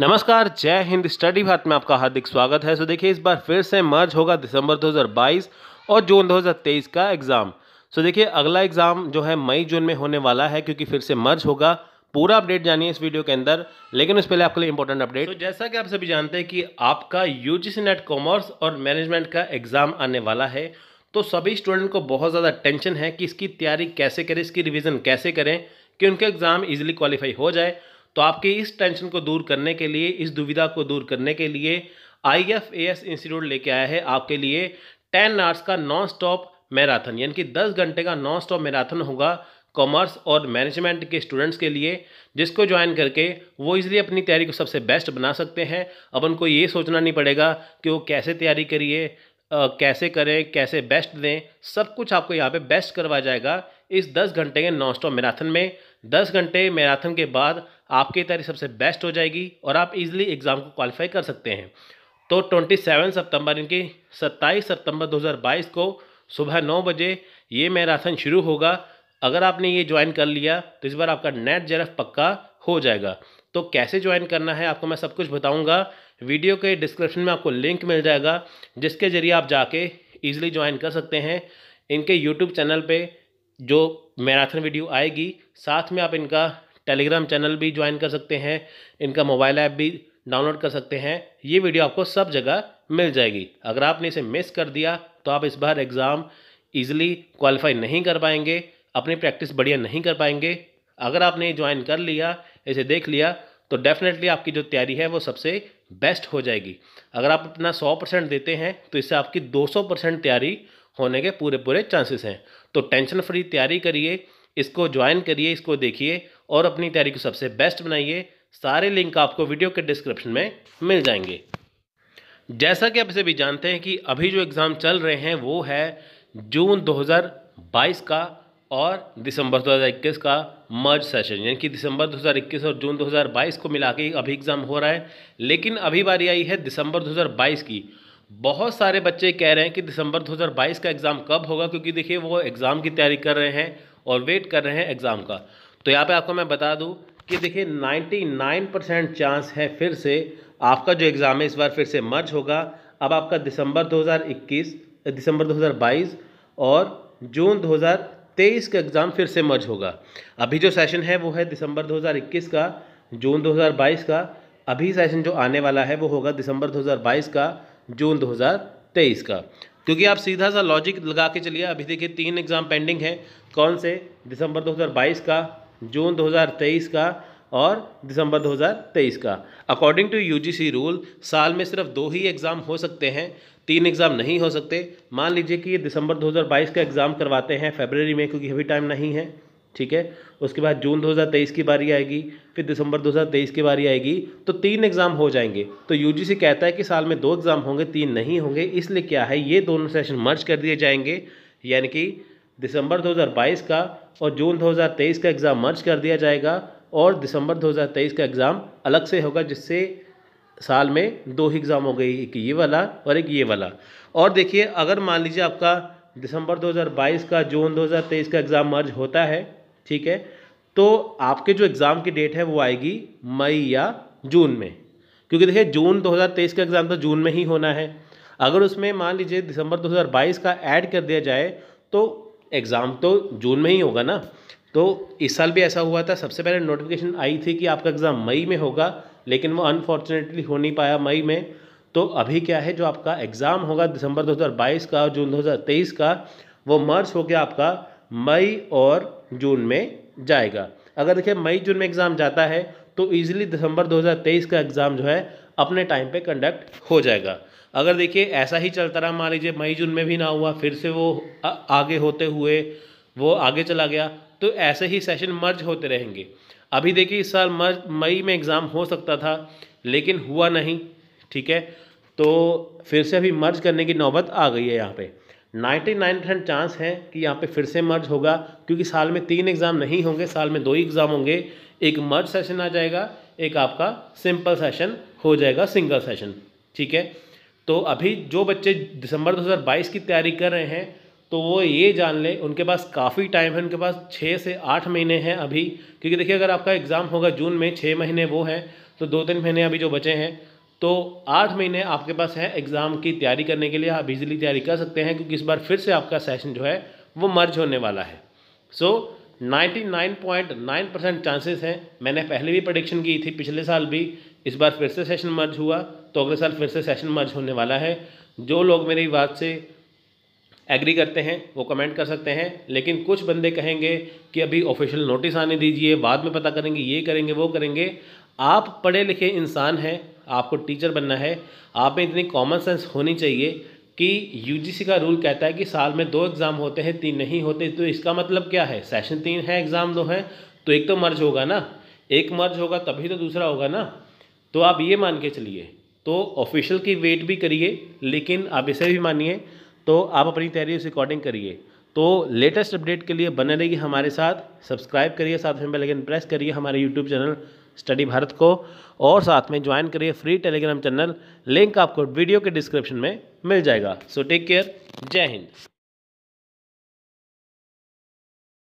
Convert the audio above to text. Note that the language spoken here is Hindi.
नमस्कार जय हिंद स्टडी भारत में आपका हार्दिक स्वागत है सो देखिए इस बार फिर से मर्ज होगा दिसंबर 2022 और जून 2023 का एग्ज़ाम सो देखिए अगला एग्ज़ाम जो है मई जून में होने वाला है क्योंकि फिर से मर्ज होगा पूरा अपडेट जानिए इस वीडियो के अंदर लेकिन उस पहले आपके लिए इंपॉर्टेंट अपडेट तो जैसा कि आप सभी जानते हैं कि आपका यू नेट कॉमर्स और मैनेजमेंट का एग्ज़ाम आने वाला है तो सभी स्टूडेंट को बहुत ज़्यादा टेंशन है कि इसकी तैयारी कैसे करें इसकी रिविज़न कैसे करें कि उनका एग्ज़ाम ईजिली क्वालिफाई हो जाए तो आपकी इस टेंशन को दूर करने के लिए इस दुविधा को दूर करने के लिए I F A S institute लेके आया है आपके लिए टेन आवर्स का नॉन स्टॉप मैराथन यानी कि दस घंटे का नॉन स्टॉप मैराथन होगा कॉमर्स और मैनेजमेंट के स्टूडेंट्स के लिए जिसको ज्वाइन करके वो इजीली अपनी तैयारी को सबसे बेस्ट बना सकते हैं अब उनको ये सोचना नहीं पड़ेगा कि वो कैसे तैयारी करिए कैसे करें कैसे बेस्ट दें सब कुछ आपको यहाँ पे बेस्ट करवाया जाएगा इस 10 घंटे के नॉन स्टॉप मैराथन में 10 घंटे मैराथन के बाद आपकी तैयारी सबसे बेस्ट हो जाएगी और आप इजीली एग्ज़ाम को क्वालिफाई कर सकते हैं तो ट्वेंटी सेवन सितंबर इनकी सत्ताईस सितंबर 2022 को सुबह नौ बजे ये मैराथन शुरू होगा अगर आपने ये ज्वाइन कर लिया तो इस बार आपका नेट जेरफ पक्का हो जाएगा तो कैसे ज्वाइन करना है आपको मैं सब कुछ बताऊँगा वीडियो के डिस्क्रिप्शन में आपको लिंक मिल जाएगा जिसके ज़रिए आप जाके ईजिली ज्वाइन कर सकते हैं इनके यूट्यूब चैनल पे जो मैराथन वीडियो आएगी साथ में आप इनका टेलीग्राम चैनल भी ज्वाइन कर सकते हैं इनका मोबाइल ऐप भी डाउनलोड कर सकते हैं ये वीडियो आपको सब जगह मिल जाएगी अगर आपने इसे मिस कर दिया तो आप इस बार एग्ज़ाम ईजिली क्वालिफाई नहीं कर पाएंगे अपनी प्रैक्टिस बढ़िया नहीं कर पाएंगे अगर आपने ज्वाइन कर लिया इसे देख लिया तो डेफिनेटली आपकी जो तैयारी है वो सबसे बेस्ट हो जाएगी अगर आप अपना सौ परसेंट देते हैं तो इससे आपकी दो सौ परसेंट तैयारी होने के पूरे पूरे चांसेस हैं तो टेंशन फ्री तैयारी करिए इसको ज्वाइन करिए इसको देखिए और अपनी तैयारी को सबसे बेस्ट बनाइए सारे लिंक आपको वीडियो के डिस्क्रिप्शन में मिल जाएंगे जैसा कि आप इसे भी जानते हैं कि अभी जो एग्ज़ाम चल रहे हैं वो है जून 2022 का और दिसंबर 2021 का मर्ज सेशन यानी कि दिसंबर 2021 और जून 2022 को मिला के अभी एग्ज़ाम हो रहा है लेकिन अभी बारी आई है दिसंबर 2022 की बहुत सारे बच्चे कह रहे हैं कि दिसंबर 2022 का एग्ज़ाम कब होगा क्योंकि देखिए वो एग्ज़ाम की तैयारी कर रहे हैं और वेट कर रहे हैं एग्ज़ाम का तो यहाँ पे आपको मैं बता दूँ कि देखिए 99 परसेंट चांस है फिर से आपका जो एग्ज़ाम है इस बार फिर से मर्ज होगा अब आपका दिसंबर 2021 दिसंबर 2022 और जून 2023 का एग्ज़ाम फिर से मर्ज होगा अभी जो सेशन है वो है दिसंबर 2021 का जून 2022 का अभी सेशन जो आने वाला है वो होगा दिसंबर 2022 का जून 2023 का क्योंकि आप सीधा सा लॉजिक लगा के चलिए अभी देखिए तीन एग्ज़ाम पेंडिंग है कौन से दिसंबर 2022 का जून 2023 का और दिसंबर 2023 का अकॉर्डिंग टू यूजीसी रूल साल में सिर्फ दो ही एग्ज़ाम हो सकते हैं तीन एग्ज़ाम नहीं हो सकते मान लीजिए कि ये दिसंबर 2022 का एग्ज़ाम करवाते हैं फेबररी में क्योंकि अभी टाइम नहीं है ठीक है उसके बाद जून 2023 की बारी आएगी फिर दिसंबर 2023 की बारी आएगी तो तीन एग्ज़ाम हो जाएंगे तो यूजीसी कहता है कि साल में दो एग्ज़ाम होंगे तीन नहीं होंगे इसलिए क्या है ये दोनों सेशन मर्ज कर दिए जाएंगे यानी कि दिसंबर 2022 का और जून 2023 का एग्ज़ाम मर्ज कर दिया जाएगा और दिसंबर दो का एग्ज़ाम अलग से होगा जिससे साल में दो ही एग्ज़ाम हो गई एक ये वाला और एक ये वाला और देखिए अगर मान लीजिए आपका दिसंबर 2022 का जून 2023 का एग्ज़ाम मर्ज होता है ठीक है तो आपके जो एग्ज़ाम की डेट है वो आएगी मई या जून में क्योंकि देखिए जून 2023 का एग्ज़ाम तो जून में ही होना है अगर उसमें मान लीजिए दिसंबर 2022 का ऐड कर दिया जाए तो एग्ज़ाम तो जून में ही होगा ना तो इस साल भी ऐसा हुआ था सबसे पहले नोटिफिकेशन आई थी कि आपका एग्ज़ाम मई में होगा लेकिन वो अनफॉर्चुनेटली हो नहीं पाया मई में तो अभी क्या है जो आपका एग्ज़ाम होगा दिसंबर 2022 का जून 2023 का वो मर्ज हो गया आपका मई और जून में जाएगा अगर देखिए मई जून में एग्ज़ाम जाता है तो ईजिली दिसंबर 2023 का एग्ज़ाम जो है अपने टाइम पे कंडक्ट हो जाएगा अगर देखिए ऐसा ही चलता रहा मान लीजिए मई जून में भी ना हुआ फिर से वो आगे होते हुए वो आगे चला गया तो ऐसे ही सेशन मर्ज होते रहेंगे अभी देखिए इस साल मर्ज मई में एग्ज़ाम हो सकता था लेकिन हुआ नहीं ठीक है तो फिर से अभी मर्ज करने की नौबत आ गई है यहाँ पे नाइन्टी नाइन परसेंट चांस है कि यहाँ पे फिर से मर्ज होगा क्योंकि साल में तीन एग्ज़ाम नहीं होंगे साल में दो ही एग्ज़ाम होंगे एक मर्ज सेशन आ जाएगा एक आपका सिंपल सेशन हो जाएगा सिंगल सेशन ठीक है तो अभी जो बच्चे दिसंबर 2022 की तैयारी कर रहे हैं तो वो ये जान लें उनके पास काफ़ी टाइम है उनके पास छः से आठ महीने हैं अभी क्योंकि देखिए अगर आपका एग्ज़ाम होगा जून में छः महीने वो हैं तो दो तीन महीने अभी जो बचे हैं तो आठ महीने आपके पास हैं एग्ज़ाम की तैयारी करने के लिए आप इजीली तैयारी कर सकते हैं क्योंकि इस बार फिर से आपका सेशन जो है वो मर्ज होने वाला है so ninety nine point nine percent chances हैं मैंने पहले भी प्रडिक्शन की थी पिछले साल भी इस बार फिर से सेशन मर्ज हुआ तो अगले साल फिर से सेशन मर्ज होने वाला है जो लोग मेरी बात से एग्री करते हैं वो कमेंट कर सकते हैं लेकिन कुछ बंदे कहेंगे कि अभी ऑफिशियल नोटिस आने दीजिए बाद में पता करेंगे ये करेंगे वो करेंगे आप पढ़े लिखे इंसान हैं आपको टीचर बनना है आप में इतनी कॉमन सेंस होनी चाहिए कि यूजीसी का रूल कहता है कि साल में दो एग्ज़ाम होते हैं तीन नहीं होते तो इसका मतलब क्या है सेशन तीन है एग्ज़ाम दो हैं तो एक तो मर्ज होगा ना एक मर्ज होगा तभी तो दूसरा होगा ना तो आप ये मान के चलिए तो ऑफिशियल की वेट भी करिए लेकिन आप इसे भी मानिए तो आप अपनी तैयारी उस अकॉर्डिंग करिए तो लेटेस्ट अपडेट के लिए बने रहिए हमारे साथ सब्सक्राइब करिए साथ में बेल आइकन प्रेस करिए हमारे यूट्यूब चैनल स्टडी भारत को और साथ में ज्वाइन करिए फ्री टेलीग्राम चैनल लिंक आपको वीडियो के डिस्क्रिप्शन में मिल जाएगा सो टेक केयर जय हिंद